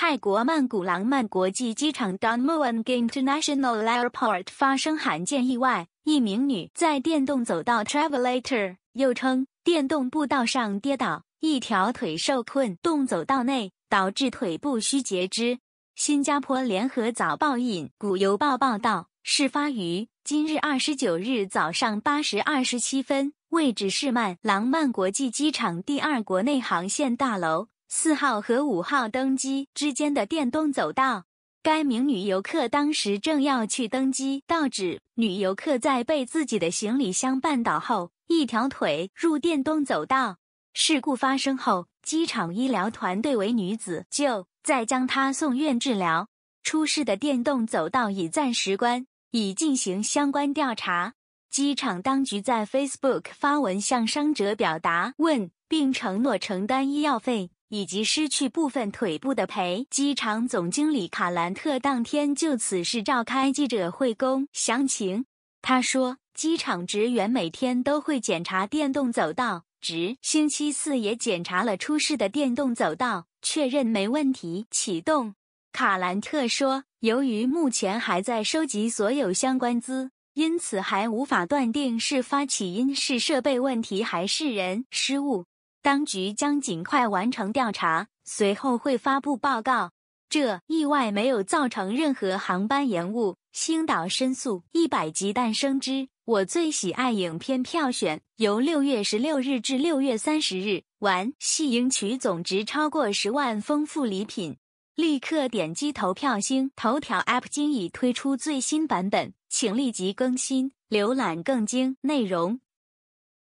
泰国曼谷廊曼国际机场 （Don Mueang International Airport） 发生罕见意外，一名女在电动走道 （Travelator） 又称电动步道上跌倒，一条腿受困动走道内，导致腿部需截肢。新加坡联合早报引《古邮报》报道，事发于今日二十九日早上八时二十七分，位置是曼廊曼国际机场第二国内航线大楼。四号和五号登机之间的电动走道，该名女游客当时正要去登机。道指女游客在被自己的行李箱绊倒后，一条腿入电动走道。事故发生后，机场医疗团队为女子救，再将她送院治疗。出事的电动走道已暂时关，已进行相关调查。机场当局在 Facebook 发文向伤者表达问。并承诺承担医药费以及失去部分腿部的赔。机场总经理卡兰特当天就此事召开记者会，供详情。他说，机场职员每天都会检查电动走道，值星期四也检查了出事的电动走道，确认没问题启动。卡兰特说，由于目前还在收集所有相关资，因此还无法断定事发起因是设备问题还是人失误。当局将尽快完成调查，随后会发布报告。这意外没有造成任何航班延误。星岛申诉《一百集诞生之我最喜爱影片》票选由六月十六日至六月三十日完，系赢取总值超过十万丰富礼品。立刻点击投票。星头条 App 今已推出最新版本，请立即更新，浏览更精内容。